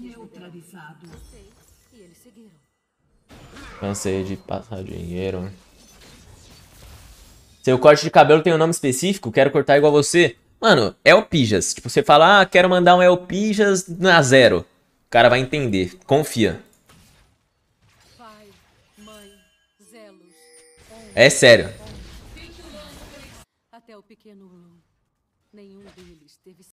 Neutralizado. Cansei de passar dinheiro. Seu corte de cabelo tem um nome específico? Quero cortar igual você. Mano, é o Pijas. Tipo, você fala, ah, quero mandar um El Pijas na zero. O cara vai entender. Confia. é sério. Até o pequeno Nenhum deles teve